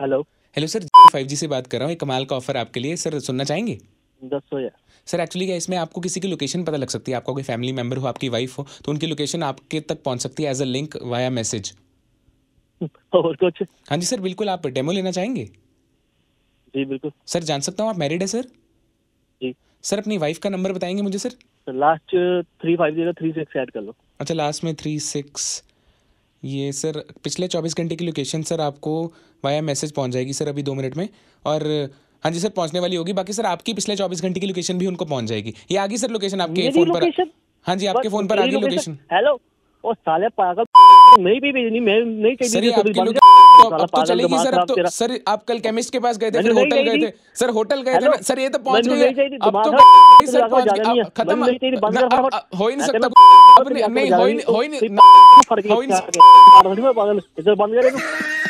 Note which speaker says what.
Speaker 1: hello hello sir five G से बात कर रहा हूँ कमाल का ऑफर आपके लिए सर सुनना चाहेंगे दसो सर एक्चुअली क्या इसमें आपको किसी की लोकेशन पता लग सकती है आपका कोई फैमिली मेंबर हो आपकी वाइफ हो तो उनकी लोकेशन आपके तक पहुंच सकती है as a link via message और कुछ हाँ जी सर बिल्कुल आप डेमो लेना चाहेंगे जी बिल्कुल सर जान सकता हूँ आप मैरिड है सर जी सर अपनी वाइफ का नंबर बताएंगे मुझे sir last three five zero three six add कर लो अच्छा लास्ट में थ्री सिक्स ये सर पिछले चौबीस घंटे की लोकेशन सर आपको वाया मैसेज पहुंच जाएगी सर अभी दो मिनट में और हाँ जी सर पहुंचने वाली होगी बाकी सर आपकी पिछले चौबीस घंटे की लोकेशन भी उनको पहुंच जाएगी ये आगे सर लोकेशन आपके फोन पर हाँ जी आपके फोन पर आगे लोकेशन
Speaker 2: हेलो ओ साले पागल नहीं भी भेजनी मैं नहीं चाहिए तो अब तो चलेगी सर अब तो सर
Speaker 3: आप कल केमिस्ट के पास गए थे फिर होटल गए थे सर होटल गए थे सर ये तो पहुंच गए अब तो सर पहुंच गए खत्म हो ही नहीं
Speaker 2: सकता नहीं हो ही नहीं हो ही नहीं